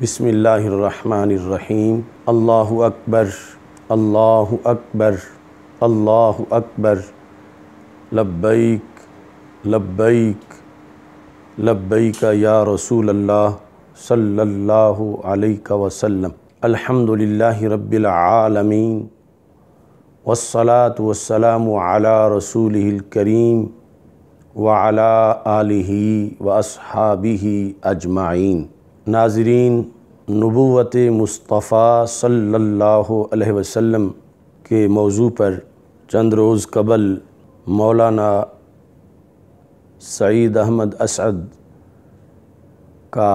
بسم اللہ الرحمن الرحیم اللہ اکبر اللہ اکبر اللہ اکبر لبیک لبیک لبیک یا رسول اللہ صلی اللہ علیہ وسلم الحمد للہ رب العالمین والصلاة والسلام على رسوله الكریم وعلى آلہ واصحابہ اجمعین ناظرین نبوت مصطفیٰ صلی اللہ علیہ وسلم کے موضوع پر چند روز قبل مولانا سعید احمد اسعد کا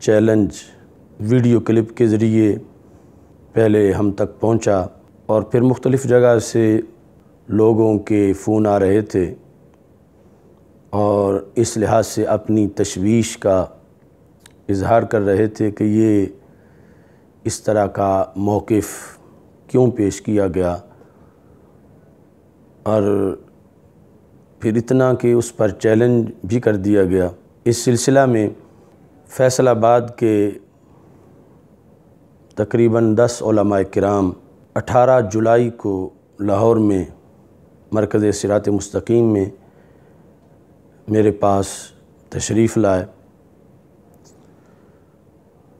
چیلنج ویڈیو کلپ کے ذریعے پہلے ہم تک پہنچا اور پھر مختلف جگہ سے لوگوں کے فون آ رہے تھے اور اس لحاظ سے اپنی تشویش کا اظہار کر رہے تھے کہ یہ اس طرح کا موقف کیوں پیش کیا گیا اور پھر اتنا کہ اس پر چیلنج بھی کر دیا گیا اس سلسلہ میں فیصل آباد کے تقریباً دس علماء کرام اٹھارہ جولائی کو لاہور میں مرکز سرات مستقیم میں میرے پاس تشریف لائے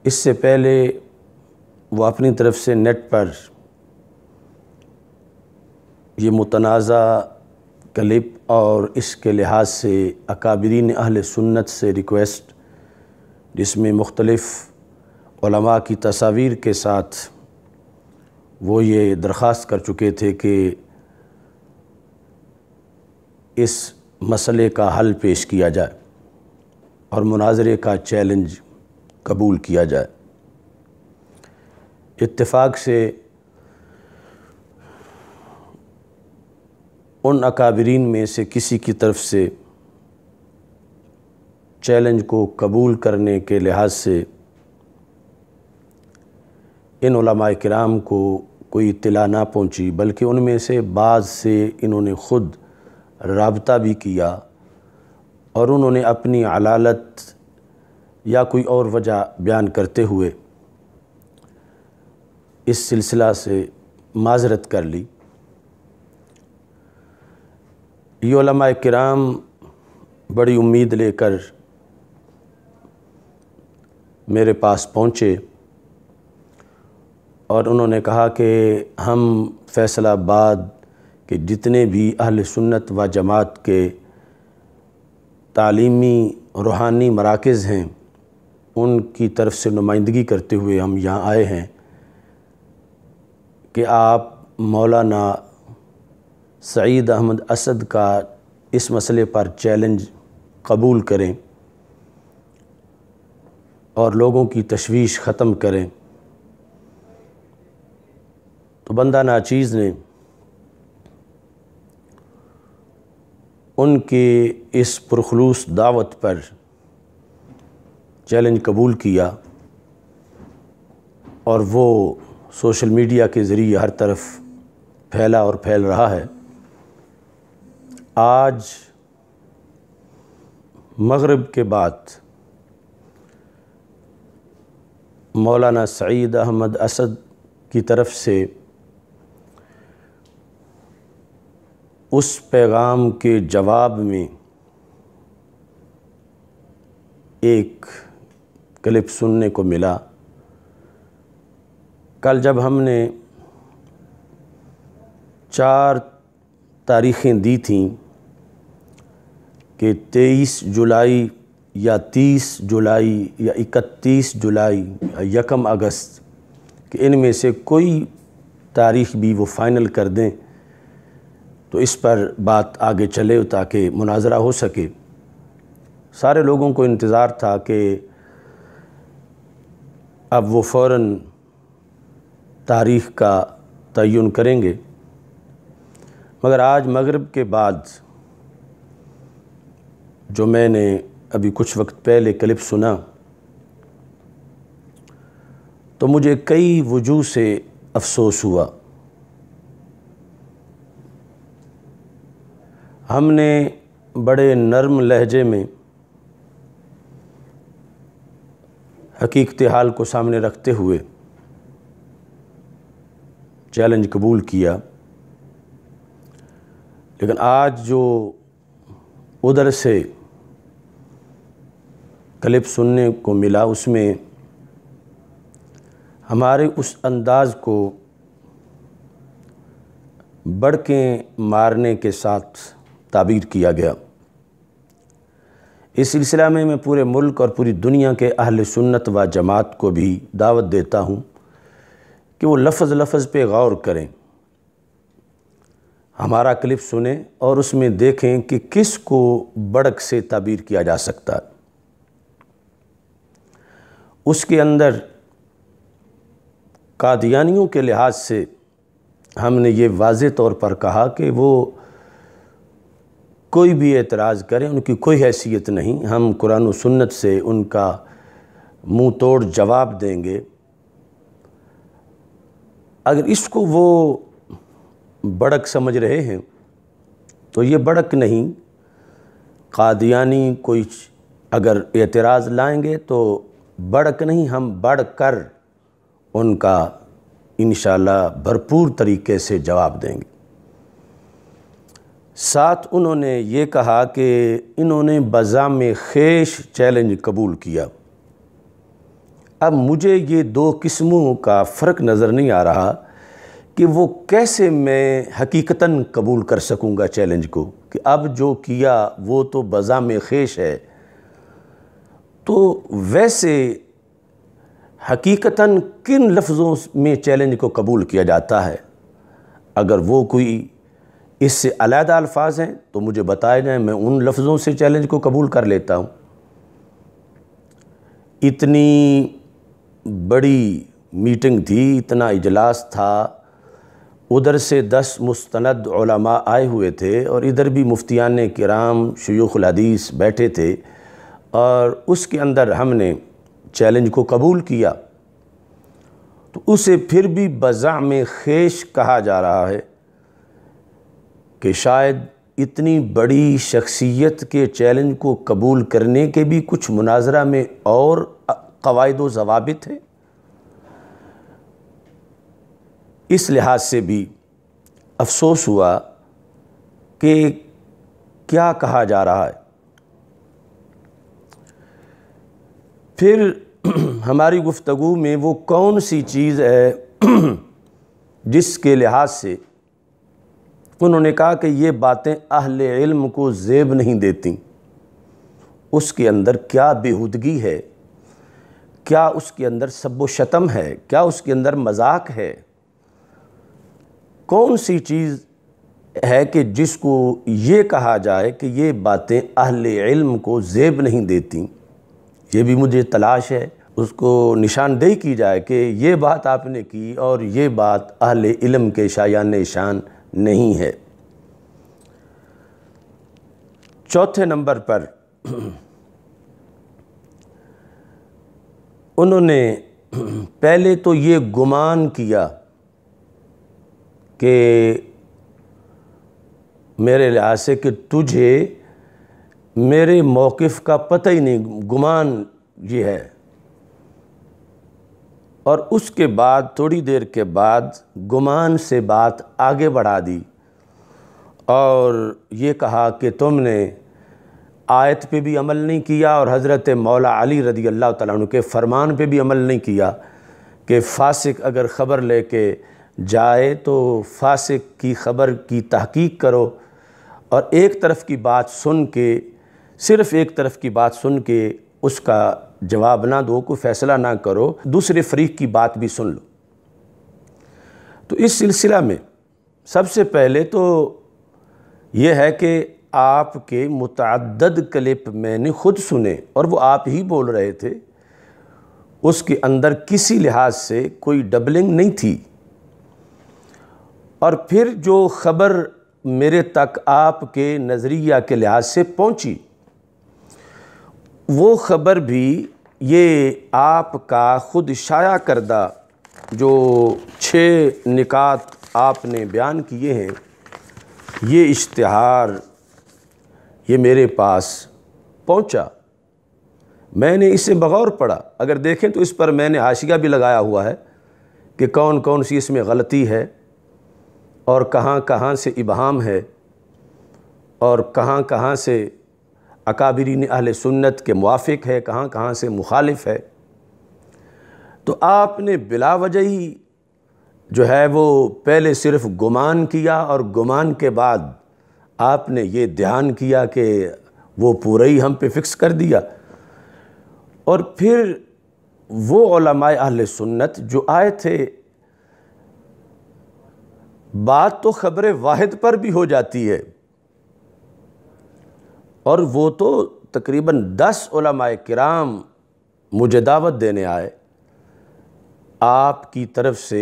اس سے پہلے وہ اپنی طرف سے نیٹ پر یہ متنازع کلپ اور اس کے لحاظ سے اکابرین اہل سنت سے ریکویسٹ جس میں مختلف علماء کی تصاویر کے ساتھ وہ یہ درخواست کر چکے تھے کہ اس مسئلے کا حل پیش کیا جائے اور مناظرے کا چیلنج قبول کیا جائے اتفاق سے ان اکابرین میں سے کسی کی طرف سے چیلنج کو قبول کرنے کے لحاظ سے ان علماء کرام کو کوئی اطلاع نہ پہنچی بلکہ ان میں سے بعض سے انہوں نے خود رابطہ بھی کیا اور انہوں نے اپنی علالت یا کوئی اور وجہ بیان کرتے ہوئے اس سلسلہ سے معذرت کر لی یہ علماء کرام بڑی امید لے کر میرے پاس پہنچے اور انہوں نے کہا کہ ہم فیصلہ آباد کے جتنے بھی اہل سنت و جماعت کے تعلیمی روحانی مراکز ہیں ان کی طرف سے نمائندگی کرتے ہوئے ہم یہاں آئے ہیں کہ آپ مولانا سعید احمد اسد کا اس مسئلے پر چیلنج قبول کریں اور لوگوں کی تشویش ختم کریں تو بندہ ناچیز نے ان کے اس پرخلوص دعوت پر چیلنج قبول کیا اور وہ سوشل میڈیا کے ذریعے ہر طرف پھیلا اور پھیل رہا ہے آج مغرب کے بعد مولانا سعید احمد اسد کی طرف سے اس پیغام کے جواب میں ایک کلپ سننے کو ملا کل جب ہم نے چار تاریخیں دی تھیں کہ تیئیس جولائی یا تیس جولائی یا اکتیس جولائی یا یکم اگست کہ ان میں سے کوئی تاریخ بھی وہ فائنل کر دیں تو اس پر بات آگے چلے تاکہ مناظرہ ہو سکے سارے لوگوں کو انتظار تھا کہ اب وہ فوراً تاریخ کا تعین کریں گے مگر آج مغرب کے بعد جو میں نے ابھی کچھ وقت پہلے کلپ سنا تو مجھے کئی وجوہ سے افسوس ہوا ہم نے بڑے نرم لہجے میں حقیقت حال کو سامنے رکھتے ہوئے چیلنج قبول کیا لیکن آج جو ادھر سے کلپ سننے کو ملا اس میں ہمارے اس انداز کو بڑھ مارنے کے ساتھ تعبیر کیا گیا اس سلسلہ میں میں پورے ملک اور پوری دنیا کے اہل سنت و جماعت کو بھی دعوت دیتا ہوں کہ وہ لفظ لفظ پہ غور کریں ہمارا کلپ سنیں اور اس میں دیکھیں کہ کس کو بڑک سے تعبیر کیا جا سکتا اس کے اندر قادیانیوں کے لحاظ سے ہم نے یہ واضح طور پر کہا کہ وہ کوئی بھی اعتراض کریں ان کی کوئی حیثیت نہیں ہم قرآن و سنت سے ان کا منہ توڑ جواب دیں گے اگر اس کو وہ بڑک سمجھ رہے ہیں تو یہ بڑک نہیں قادیانی کوئی اگر اعتراض لائیں گے تو بڑک نہیں ہم بڑھ کر ان کا انشاءاللہ بھرپور طریقے سے جواب دیں گے ساتھ انہوں نے یہ کہا کہ انہوں نے بزام خیش چیلنج قبول کیا اب مجھے یہ دو قسموں کا فرق نظر نہیں آ رہا کہ وہ کیسے میں حقیقتاً قبول کر سکوں گا چیلنج کو کہ اب جو کیا وہ تو بزام خیش ہے تو ویسے حقیقتاً کن لفظوں میں چیلنج کو قبول کیا جاتا ہے اگر وہ کوئی اس سے علیحدہ الفاظ ہیں تو مجھے بتایا جائیں میں ان لفظوں سے چیلنج کو قبول کر لیتا ہوں اتنی بڑی میٹنگ تھی اتنا اجلاس تھا ادھر سے دس مستند علماء آئے ہوئے تھے اور ادھر بھی مفتیان کرام شیوخ الحدیث بیٹھے تھے اور اس کے اندر ہم نے چیلنج کو قبول کیا تو اسے پھر بھی بزع میں خیش کہا جا رہا ہے کہ شاید اتنی بڑی شخصیت کے چیلنج کو قبول کرنے کے بھی کچھ مناظرہ میں اور قواعد و ضوابط ہیں اس لحاظ سے بھی افسوس ہوا کہ کیا کہا جا رہا ہے پھر ہماری گفتگو میں وہ کون سی چیز ہے جس کے لحاظ سے انہوں نے کہا کہ یہ باتیں اہل علم کو زیب نہیں دیتی اس کے اندر کیا بےودگی ہے کیا اس کے اندر سب و شتم ہے کیا اس کے اندر مذاق ہے کون سی چیز ہے کہ جس کو یہ کہا جائے کہ یہ باتیں اہل علم کو زیب نہیں دیتی یہ بھی مجھے تلاش ہے اس کو نشاندہی کی جائے کہ یہ بات آپ نے کی اور یہ بات اہل علم کے شایان نشان نہیں ہے چوتھے نمبر پر انہوں نے پہلے تو یہ گمان کیا کہ میرے لحاظ سے کہ تجھے میرے موقف کا پتہ ہی نہیں گمان یہ ہے اور اس کے بعد تھوڑی دیر کے بعد گمان سے بات آگے بڑھا دی اور یہ کہا کہ تم نے آیت پہ بھی عمل نہیں کیا اور حضرت مولا علی رضی اللہ تعالیٰ عنہ کے فرمان پہ بھی عمل نہیں کیا کہ فاسق اگر خبر لے کے جائے تو فاسق کی خبر کی تحقیق کرو اور ایک طرف کی بات سن کے صرف ایک طرف کی بات سن کے اس کا جواب نہ دو کوئی فیصلہ نہ کرو دوسرے فریق کی بات بھی سن لو تو اس سلسلہ میں سب سے پہلے تو یہ ہے کہ آپ کے متعدد کلپ میں نے خود سنے اور وہ آپ ہی بول رہے تھے اس کے اندر کسی لحاظ سے کوئی ڈبلنگ نہیں تھی اور پھر جو خبر میرے تک آپ کے نظریہ کے لحاظ سے پہنچی وہ خبر بھی یہ آپ کا خود شائع کردہ جو چھ نکات آپ نے بیان کیے ہیں یہ اشتہار یہ میرے پاس پہنچا میں نے اسے بغور پڑھا اگر دیکھیں تو اس پر میں نے آشیہ بھی لگایا ہوا ہے کہ کون کون سی اس میں غلطی ہے اور کہاں کہاں سے ابہام ہے اور کہاں کہاں سے اکابرین اہل سنت کے موافق ہے کہاں کہاں سے مخالف ہے تو آپ نے بلا وجہ ہی جو ہے وہ پہلے صرف گمان کیا اور گمان کے بعد آپ نے یہ دھیان کیا کہ وہ پورا ہی ہم پہ فکس کر دیا اور پھر وہ علماء اہل سنت جو آئے تھے بات تو خبر واحد پر بھی ہو جاتی ہے اور وہ تو تقریباً دس علماء کرام مجھے دعوت دینے آئے آپ کی طرف سے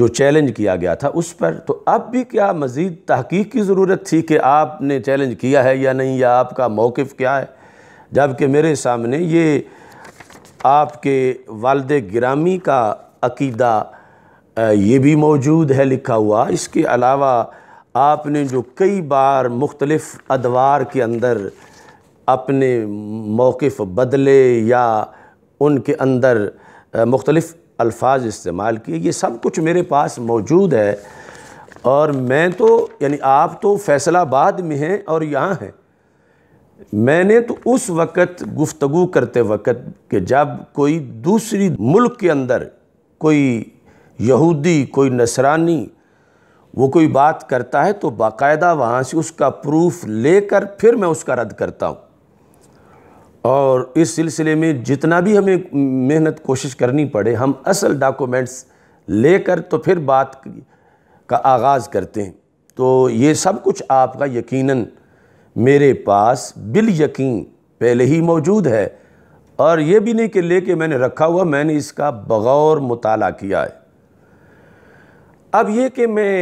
جو چیلنج کیا گیا تھا اس پر تو اب بھی کیا مزید تحقیق کی ضرورت تھی کہ آپ نے چیلنج کیا ہے یا نہیں یا آپ کا موقف کیا ہے جبکہ میرے سامنے یہ آپ کے والد گرامی کا عقیدہ یہ بھی موجود ہے لکھا ہوا اس کے علاوہ آپ نے جو کئی بار مختلف ادوار کے اندر اپنے موقف بدلے یا ان کے اندر مختلف الفاظ استعمال کیے یہ سب کچھ میرے پاس موجود ہے اور میں تو یعنی آپ تو فیصلہ آباد میں ہیں اور یہاں ہیں میں نے تو اس وقت گفتگو کرتے وقت کہ جب کوئی دوسری ملک کے اندر کوئی یہودی کوئی نصرانی وہ کوئی بات کرتا ہے تو باقاعدہ وہاں سے اس کا پروف لے کر پھر میں اس کا رد کرتا ہوں اور اس سلسلے میں جتنا بھی ہمیں محنت کوشش کرنی پڑے ہم اصل ڈاکومنٹس لے کر تو پھر بات کا آغاز کرتے ہیں تو یہ سب کچھ آپ کا یقیناً میرے پاس بال یقین پہلے ہی موجود ہے اور یہ بھی نہیں کہ لے کے میں نے رکھا ہوا میں نے اس کا بغور مطالعہ کیا ہے اب یہ کہ میں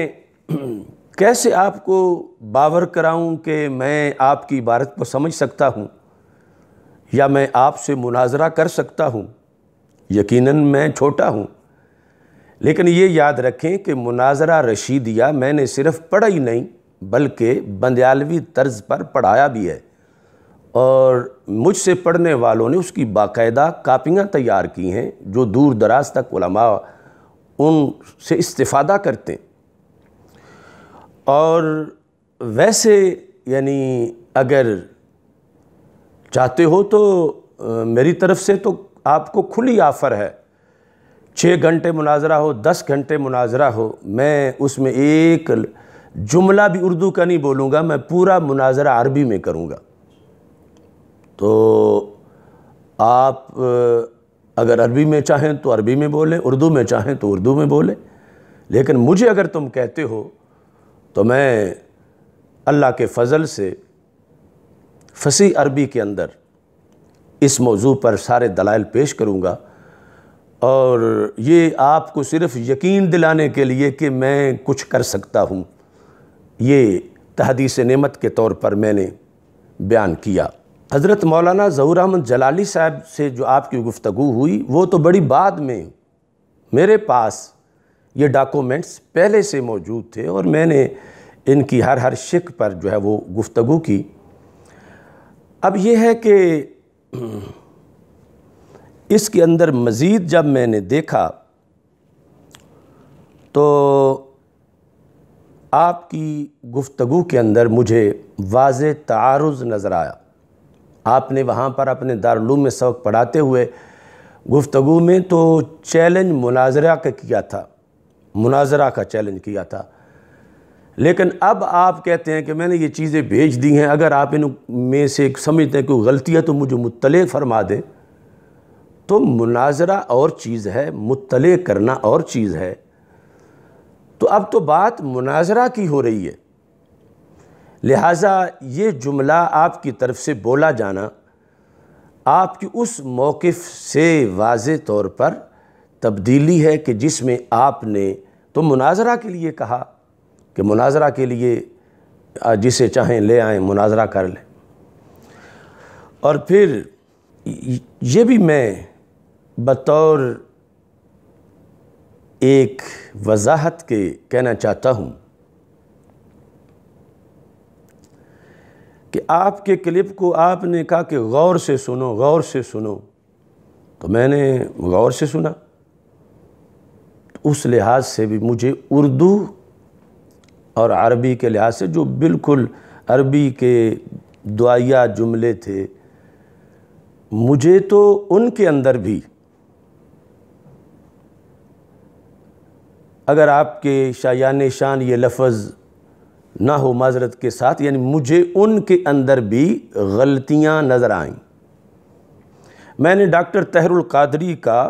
کیسے آپ کو باور کراؤں کہ میں آپ کی عبارت کو سمجھ سکتا ہوں یا میں آپ سے مناظرہ کر سکتا ہوں یقیناً میں چھوٹا ہوں لیکن یہ یاد رکھیں کہ مناظرہ رشیدیہ میں نے صرف پڑھا ہی نہیں بلکہ بندیالوی طرز پر پڑھایا بھی ہے اور مجھ سے پڑھنے والوں نے اس کی باقاعدہ کاپیاں تیار کی ہیں جو دور دراز تک علماء ان سے استفادہ کرتے ہیں اور ویسے یعنی اگر چاہتے ہو تو میری طرف سے تو آپ کو کھلی آفر ہے چھ گھنٹے مناظرہ ہو دس گھنٹے مناظرہ ہو میں اس میں ایک جملہ بھی اردو کا نہیں بولوں گا میں پورا مناظرہ عربی میں کروں گا تو آپ اگر عربی میں چاہیں تو عربی میں بولیں اردو میں چاہیں تو اردو میں بولیں لیکن مجھے اگر تم کہتے ہو تو میں اللہ کے فضل سے فصیح عربی کے اندر اس موضوع پر سارے دلائل پیش کروں گا اور یہ آپ کو صرف یقین دلانے کے لیے کہ میں کچھ کر سکتا ہوں یہ تحدیث نعمت کے طور پر میں نے بیان کیا حضرت مولانا ظہور احمد جلالی صاحب سے جو آپ کی گفتگو ہوئی وہ تو بڑی بعد میں میرے پاس یہ ڈاکومنٹس پہلے سے موجود تھے اور میں نے ان کی ہر ہر شک پر جو ہے وہ گفتگو کی اب یہ ہے کہ اس کے اندر مزید جب میں نے دیکھا تو آپ کی گفتگو کے اندر مجھے واضح تعارض نظر آیا آپ نے وہاں پر اپنے دارالعلوم سبق پڑھاتے ہوئے گفتگو میں تو چیلنج مناظرہ کا کیا تھا مناظرہ کا چیلنج کیا تھا لیکن اب آپ کہتے ہیں کہ میں نے یہ چیزیں بھیج دی ہیں اگر آپ ان میں سے سمجھتے ہیں کوئی غلطی ہے تو مجھے مطلع فرما دیں تو مناظرہ اور چیز ہے مطلع کرنا اور چیز ہے تو اب تو بات مناظرہ کی ہو رہی ہے لہٰذا یہ جملہ آپ کی طرف سے بولا جانا آپ کی اس موقف سے واضح طور پر تبدیلی ہے کہ جس میں آپ نے تو مناظرہ کے لیے کہا کہ مناظرہ کے لیے جسے چاہیں لے آئیں مناظرہ کر لیں اور پھر یہ بھی میں بطور ایک وضاحت کے کہنا چاہتا ہوں کہ آپ کے کلپ کو آپ نے کہا کہ غور سے سنو غور سے سنو تو میں نے غور سے سنا اس لحاظ سے بھی مجھے اردو اور عربی کے لحاظ سے جو بالکل عربی کے دعائیہ جملے تھے مجھے تو ان کے اندر بھی اگر آپ کے شایان شان یہ لفظ نہ ہو معذرت کے ساتھ یعنی مجھے ان کے اندر بھی غلطیاں نظر آئیں میں نے ڈاکٹر تہر القادری کا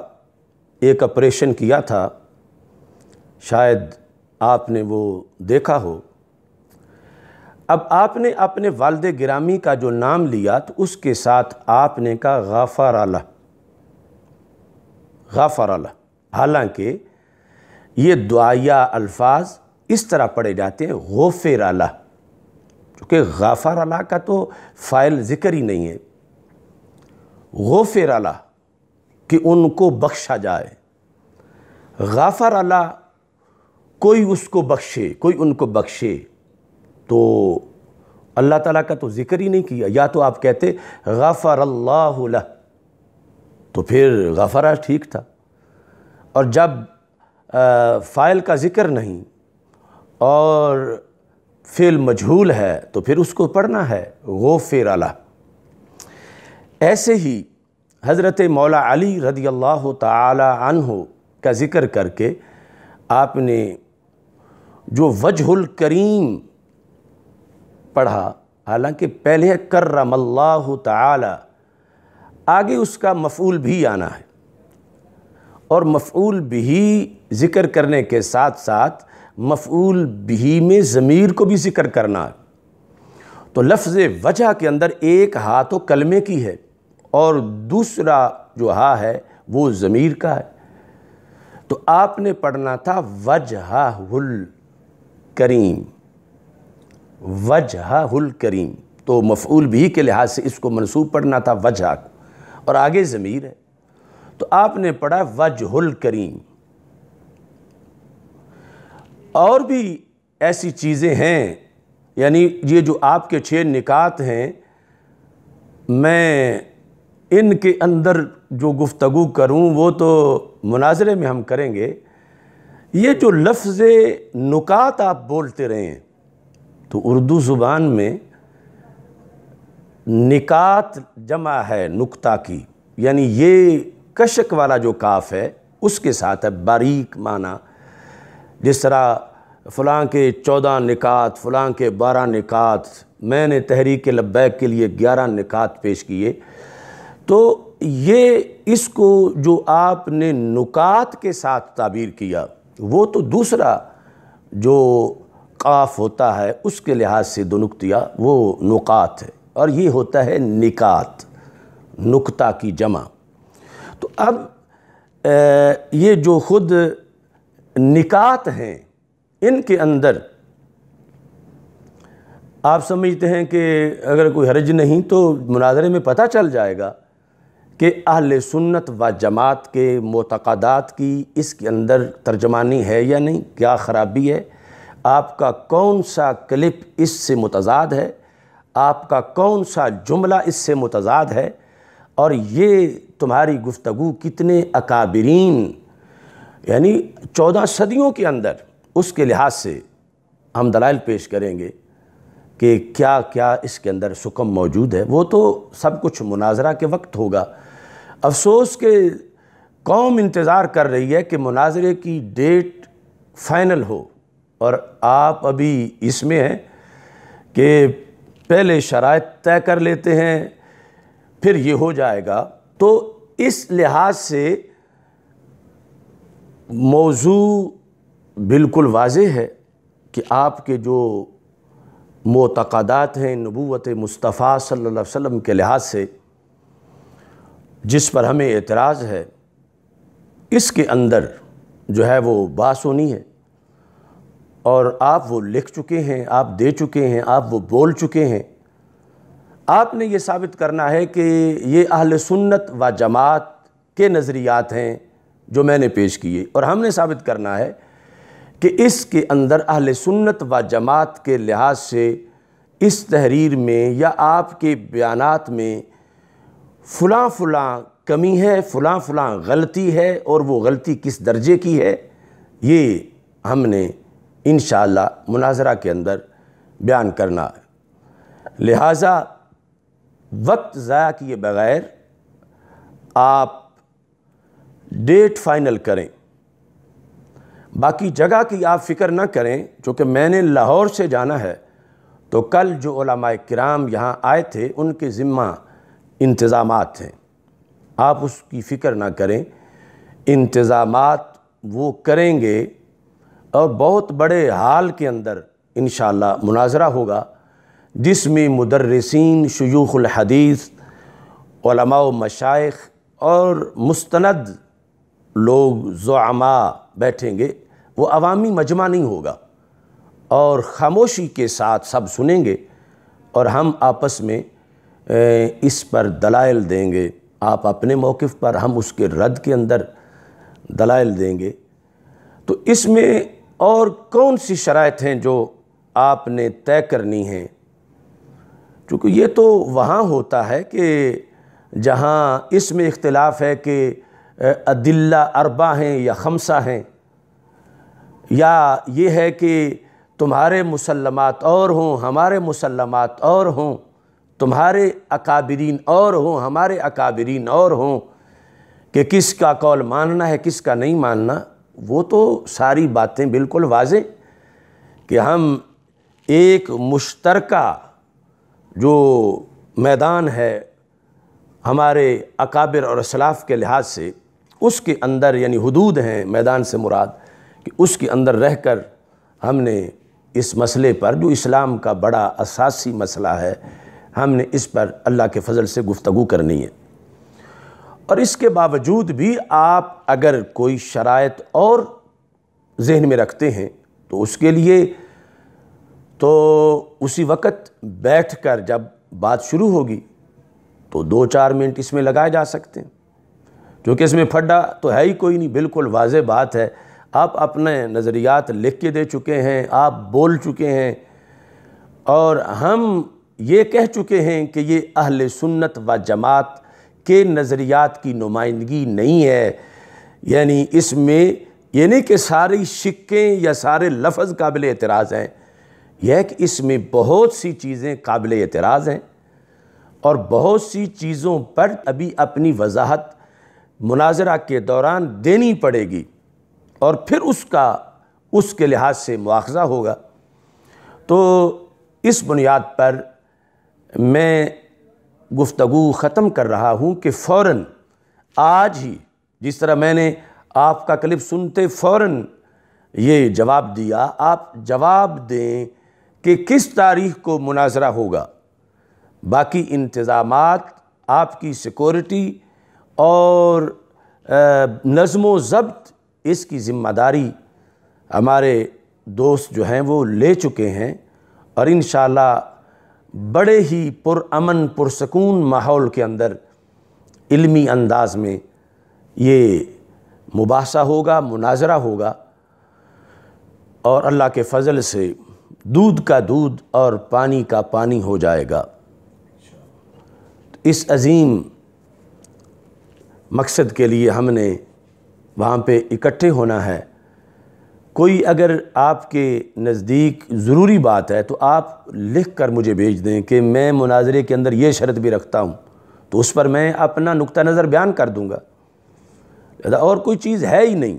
ایک اپریشن کیا تھا شاید آپ نے وہ دیکھا ہو اب آپ نے اپنے والد گرامی کا جو نام لیا تو اس کے ساتھ آپ نے کہا غافر اللہ حالانکہ یہ دعائیہ الفاظ اس طرح پڑھے جاتے ہیں غفر چونکہ کیونکہ اللہ کا تو فائل ذکر ہی نہیں ہے غفر اللہ کہ ان کو بخشا جائے اللہ کوئی اس کو بخشے کوئی ان کو بخشے تو اللہ تعالیٰ کا تو ذکر ہی نہیں کیا یا تو آپ کہتے غفر اللہ لہ تو پھر غفرہ ٹھیک تھا اور جب فائل کا ذکر نہیں اور فعل مجھول ہے تو پھر اس کو پڑھنا ہے غفر اللہ ایسے ہی حضرت مولا علی رضی اللہ تعالی عنہ کا ذکر کر کے آپ نے جو وجہ الکریم پڑھا حالانکہ پہلے کرم اللہ تعالی آگے اس کا مفعول بھی آنا ہے اور مفعول بھی ذکر کرنے کے ساتھ ساتھ مفعول بھی میں ضمیر کو بھی ذکر کرنا ہے تو لفظ وجہ کے اندر ایک ہا تو کلمے کی ہے اور دوسرا جو ہا ہے وہ ضمیر کا ہے تو آپ نے پڑھنا تھا وجہ الکریم الکریم وجہ الکریم تو مفعول بھی کے لحاظ سے اس کو منصوب پڑھنا تھا وجہ اور آگے ضمیر ہے تو آپ نے پڑھا وجہ الکریم اور بھی ایسی چیزیں ہیں یعنی یہ جو آپ کے چھ نکات ہیں میں ان کے اندر جو گفتگو کروں وہ تو مناظرے میں ہم کریں گے یہ جو لفظ نکات آپ بولتے رہے ہیں تو اردو زبان میں نکات جمع ہے نکتہ کی یعنی یہ کشک والا جو کاف ہے اس کے ساتھ ہے باریک معنی جس طرح فلاں کے چودہ نکات فلان کے بارہ نکات میں نے تحریک لبیک کے لیے گیارہ نکات پیش کیے تو یہ اس کو جو آپ نے نکات کے ساتھ تعبیر کیا وہ تو دوسرا جو قاف ہوتا ہے اس کے لحاظ سے دو نقطہ وہ نقات ہے اور یہ ہوتا ہے نکات نقطہ کی جمع تو اب یہ جو خود نکات ہیں ان کے اندر آپ سمجھتے ہیں کہ اگر کوئی حرج نہیں تو مناظرے میں پتہ چل جائے گا کہ اہل سنت و جماعت کے متقادات کی اس کے اندر ترجمانی ہے یا نہیں کیا خرابی ہے آپ کا کون سا کلپ اس سے متضاد ہے آپ کا کون سا جملہ اس سے متضاد ہے اور یہ تمہاری گفتگو کتنے اکابرین یعنی چودہ صدیوں کے اندر اس کے لحاظ سے ہم دلائل پیش کریں گے کہ کیا کیا اس کے اندر سکم موجود ہے وہ تو سب کچھ مناظرہ کے وقت ہوگا افسوس کے قوم انتظار کر رہی ہے کہ مناظرے کی ڈیٹ فائنل ہو اور آپ ابھی اس میں ہیں کہ پہلے شرائط طے کر لیتے ہیں پھر یہ ہو جائے گا تو اس لحاظ سے موضوع بالکل واضح ہے کہ آپ کے جو معتقدات ہیں نبوت مصطفیٰ صلی اللہ علیہ وسلم کے لحاظ سے جس پر ہمیں اعتراض ہے اس کے اندر جو ہے وہ باس ہونی ہے اور آپ وہ لکھ چکے ہیں آپ دے چکے ہیں آپ وہ بول چکے ہیں آپ نے یہ ثابت کرنا ہے کہ یہ اہل سنت و جماعت کے نظریات ہیں جو میں نے پیش کیے اور ہم نے ثابت کرنا ہے کہ اس کے اندر اہل سنت و جماعت کے لحاظ سے اس تحریر میں یا آپ کے بیانات میں فلاں فلاں کمی ہے فلاں فلاں غلطی ہے اور وہ غلطی کس درجے کی ہے یہ ہم نے انشاءاللہ مناظرہ کے اندر بیان کرنا ہے لہٰذا وقت ضائع کیے بغیر آپ ڈیٹ فائنل کریں باقی جگہ کی آپ فکر نہ کریں چونکہ میں نے لاہور سے جانا ہے تو کل جو علماء کرام یہاں آئے تھے ان کے ذمہ انتظامات ہیں آپ اس کی فکر نہ کریں انتظامات وہ کریں گے اور بہت بڑے حال کے اندر انشاءاللہ مناظرہ ہوگا جس میں مدرسین شیوخ الحدیث علماء و مشائق اور مستند لوگ زعماء بیٹھیں گے وہ عوامی مجمع نہیں ہوگا اور خاموشی کے ساتھ سب سنیں گے اور ہم آپس میں اس پر دلائل دیں گے آپ اپنے موقف پر ہم اس کے رد کے اندر دلائل دیں گے تو اس میں اور کون سی شرائط ہیں جو آپ نے طے کرنی ہیں چونکہ یہ تو وہاں ہوتا ہے کہ جہاں اس میں اختلاف ہے کہ عدلہ اربع ہیں یا خمسہ ہیں یا یہ ہے کہ تمہارے مسلمات اور ہوں ہمارے مسلمات اور ہوں تمہارے اکابرین اور ہوں ہمارے اکابرین اور ہوں کہ کس کا قول ماننا ہے کس کا نہیں ماننا وہ تو ساری باتیں بالکل واضح کہ ہم ایک مشترکہ جو میدان ہے ہمارے اکابر اور اسلاف کے لحاظ سے اس کے اندر یعنی حدود ہیں میدان سے مراد کہ اس کے اندر رہ کر ہم نے اس مسئلے پر جو اسلام کا بڑا اساسی مسئلہ ہے ہم نے اس پر اللہ کے فضل سے گفتگو کرنی ہے اور اس کے باوجود بھی آپ اگر کوئی شرائط اور ذہن میں رکھتے ہیں تو اس کے لیے تو اسی وقت بیٹھ کر جب بات شروع ہوگی تو دو چار منٹ اس میں لگائے جا سکتے ہیں کیونکہ اس میں پھڈا تو ہے ہی کوئی نہیں بالکل واضح بات ہے آپ اپنے نظریات لکھ کے دے چکے ہیں آپ بول چکے ہیں اور ہم یہ کہہ چکے ہیں کہ یہ اہل سنت و جماعت کے نظریات کی نمائندگی نہیں ہے یعنی اس میں یعنی کہ ساری شکیں یا سارے لفظ قابل اعتراض ہیں یہ کہ اس میں بہت سی چیزیں قابل اعتراض ہیں اور بہت سی چیزوں پر ابھی اپنی وضاحت مناظرہ کے دوران دینی پڑے گی اور پھر اس کا اس کے لحاظ سے مواخذہ ہوگا تو اس بنیاد پر میں گفتگو ختم کر رہا ہوں کہ فوراً آج ہی جس طرح میں نے آپ کا کلپ سنتے فوراً یہ جواب دیا آپ جواب دیں کہ کس تاریخ کو مناظرہ ہوگا باقی انتظامات آپ کی سیکورٹی اور نظم و ضبط اس کی ذمہ داری ہمارے دوست جو ہیں وہ لے چکے ہیں اور انشاءاللہ بڑے ہی پرامن پرسکون ماحول کے اندر علمی انداز میں یہ مباحثہ ہوگا مناظرہ ہوگا اور اللہ کے فضل سے دودھ کا دودھ اور پانی کا پانی ہو جائے گا اس عظیم مقصد کے لیے ہم نے وہاں پہ اکٹھے ہونا ہے کوئی اگر آپ کے نزدیک ضروری بات ہے تو آپ لکھ کر مجھے بھیج دیں کہ میں مناظرے کے اندر یہ شرط بھی رکھتا ہوں تو اس پر میں اپنا نقطہ نظر بیان کر دوں گا اور کوئی چیز ہے ہی نہیں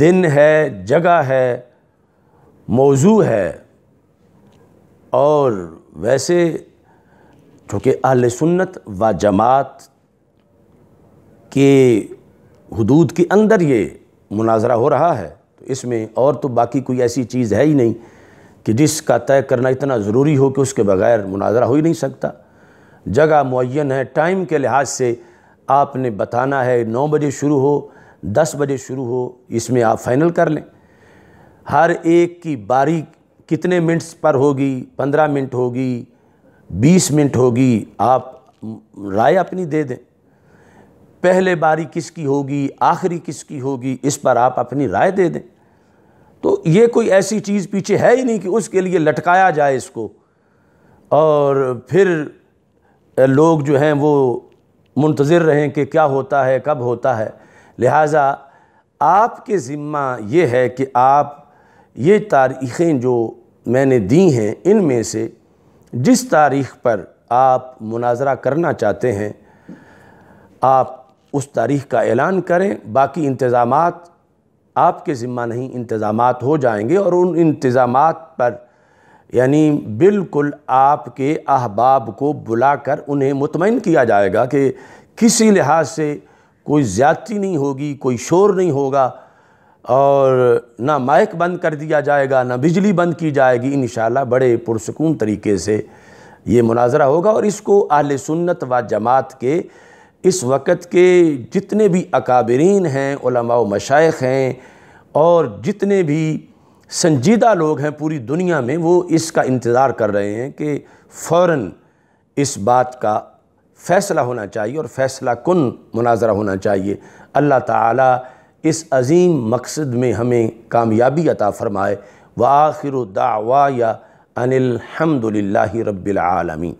دن ہے جگہ ہے موضوع ہے اور ویسے چونکہ اہل سنت و جماعت کے حدود کے اندر یہ مناظرہ ہو رہا ہے تو اس میں اور تو باقی کوئی ایسی چیز ہے ہی نہیں کہ جس کا طے کرنا اتنا ضروری ہو کہ اس کے بغیر مناظرہ ہو ہی نہیں سکتا جگہ معین ہے ٹائم کے لحاظ سے آپ نے بتانا ہے نو بجے شروع ہو دس بجے شروع ہو اس میں آپ فائنل کر لیں ہر ایک کی باری کتنے منٹس پر ہوگی پندرہ منٹ ہوگی بیس منٹ ہوگی آپ رائے اپنی دے دیں پہلے باری کس کی ہوگی آخری کس کی ہوگی اس پر آپ اپنی رائے دے دیں تو یہ کوئی ایسی چیز پیچھے ہے ہی نہیں کہ اس کے لیے لٹکایا جائے اس کو اور پھر لوگ جو ہیں وہ منتظر رہیں کہ کیا ہوتا ہے کب ہوتا ہے لہٰذا آپ کے ذمہ یہ ہے کہ آپ یہ تاریخیں جو میں نے دی ہیں ان میں سے جس تاریخ پر آپ مناظرہ کرنا چاہتے ہیں آپ اس تاریخ کا اعلان کریں باقی انتظامات آپ کے ذمہ نہیں انتظامات ہو جائیں گے اور ان انتظامات پر یعنی بالکل آپ کے احباب کو بلا کر انہیں مطمئن کیا جائے گا کہ کسی لحاظ سے کوئی زیادتی نہیں ہوگی کوئی شور نہیں ہوگا اور نہ مائک بند کر دیا جائے گا نہ بجلی بند کی جائے گی انشاءاللہ بڑے پرسکون طریقے سے یہ مناظرہ ہوگا اور اس کو اہل سنت و جماعت کے اس وقت کے جتنے بھی اکابرین ہیں علماء و مشائق ہیں اور جتنے بھی سنجیدہ لوگ ہیں پوری دنیا میں وہ اس کا انتظار کر رہے ہیں کہ فوراً اس بات کا فیصلہ ہونا چاہیے اور فیصلہ کن مناظرہ ہونا چاہیے اللہ تعالیٰ اس عظیم مقصد میں ہمیں کامیابی عطا فرمائے وآخر دعوا یا ان الحمد للہ ربیع عالمی